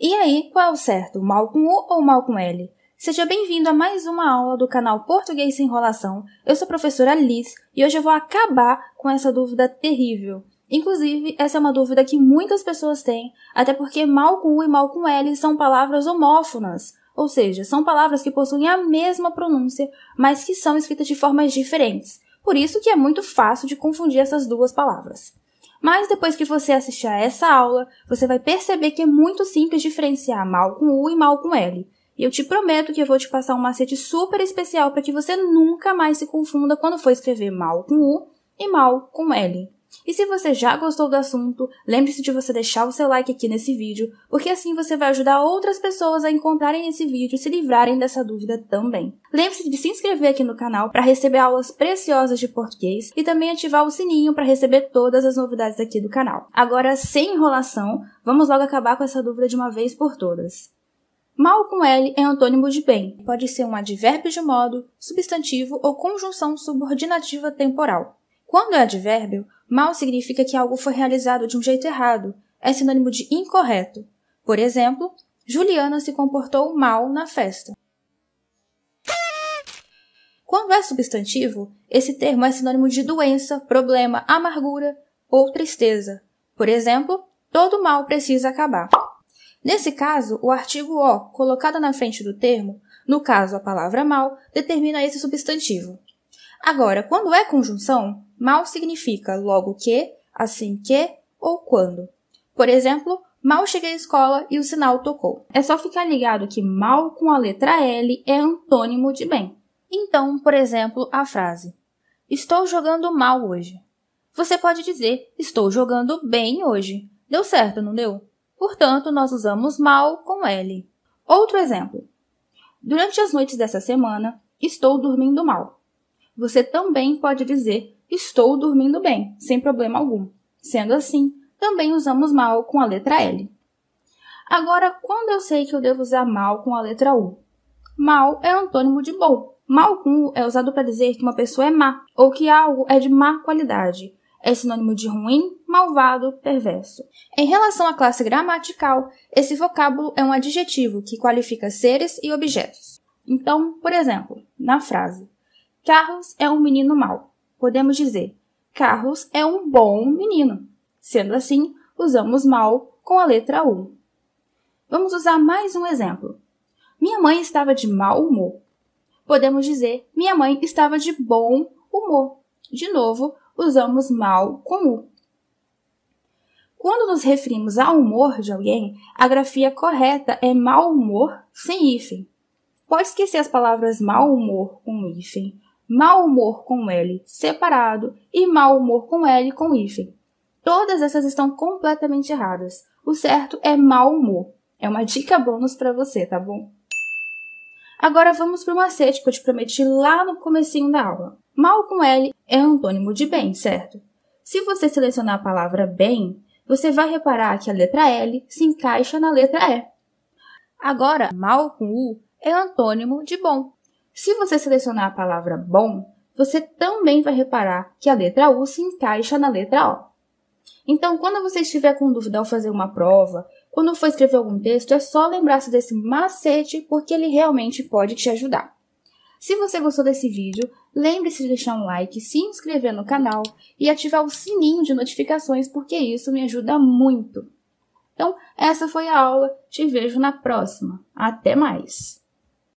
E aí, qual é o certo, mal com U ou mal com L? Seja bem-vindo a mais uma aula do canal Português Sem Enrolação. Eu sou a professora Liz e hoje eu vou acabar com essa dúvida terrível. Inclusive, essa é uma dúvida que muitas pessoas têm, até porque mal com U e mal com L são palavras homófonas, ou seja, são palavras que possuem a mesma pronúncia, mas que são escritas de formas diferentes. Por isso que é muito fácil de confundir essas duas palavras. Mas depois que você assistir a essa aula, você vai perceber que é muito simples diferenciar mal com U e mal com L. E eu te prometo que eu vou te passar um macete super especial para que você nunca mais se confunda quando for escrever mal com U e mal com L. E se você já gostou do assunto, lembre-se de você deixar o seu like aqui nesse vídeo, porque assim você vai ajudar outras pessoas a encontrarem esse vídeo e se livrarem dessa dúvida também. Lembre-se de se inscrever aqui no canal para receber aulas preciosas de português e também ativar o sininho para receber todas as novidades aqui do canal. Agora, sem enrolação, vamos logo acabar com essa dúvida de uma vez por todas. Mal com L é antônimo de bem. Pode ser um advérbio de modo, substantivo ou conjunção subordinativa temporal. Quando é advérbio, mal significa que algo foi realizado de um jeito errado, é sinônimo de incorreto. Por exemplo, Juliana se comportou mal na festa. Quando é substantivo, esse termo é sinônimo de doença, problema, amargura ou tristeza. Por exemplo, todo mal precisa acabar. Nesse caso, o artigo O, colocado na frente do termo, no caso a palavra mal, determina esse substantivo. Agora, quando é conjunção, mal significa logo que, assim que ou quando. Por exemplo, mal cheguei à escola e o sinal tocou. É só ficar ligado que mal com a letra L é antônimo de bem. Então, por exemplo, a frase: Estou jogando mal hoje. Você pode dizer: Estou jogando bem hoje. Deu certo, não deu? Portanto, nós usamos mal com L. Outro exemplo: Durante as noites dessa semana, estou dormindo mal você também pode dizer estou dormindo bem, sem problema algum. Sendo assim, também usamos mal com a letra L. Agora, quando eu sei que eu devo usar mal com a letra U? Mal é antônimo de bom. Mal com U é usado para dizer que uma pessoa é má ou que algo é de má qualidade. É sinônimo de ruim, malvado, perverso. Em relação à classe gramatical, esse vocábulo é um adjetivo que qualifica seres e objetos. Então, por exemplo, na frase Carlos é um menino mau. Podemos dizer, Carlos é um bom menino. Sendo assim, usamos mal com a letra U. Vamos usar mais um exemplo. Minha mãe estava de mau humor. Podemos dizer, minha mãe estava de bom humor. De novo, usamos mal com U. Quando nos referimos ao humor de alguém, a grafia correta é mau humor sem hífen. Pode esquecer as palavras mau humor com hífen mau humor com L separado e mau humor com L com hífen. Todas essas estão completamente erradas. O certo é mau humor. É uma dica bônus para você, tá bom? Agora vamos para o macete que eu te prometi lá no comecinho da aula. Mal com L é antônimo de bem, certo? Se você selecionar a palavra bem, você vai reparar que a letra L se encaixa na letra E. Agora, mal com U é antônimo de bom. Se você selecionar a palavra bom, você também vai reparar que a letra U se encaixa na letra O. Então, quando você estiver com dúvida ao fazer uma prova, quando for escrever algum texto, é só lembrar-se desse macete porque ele realmente pode te ajudar. Se você gostou desse vídeo, lembre-se de deixar um like, se inscrever no canal e ativar o sininho de notificações porque isso me ajuda muito. Então, essa foi a aula. Te vejo na próxima. Até mais!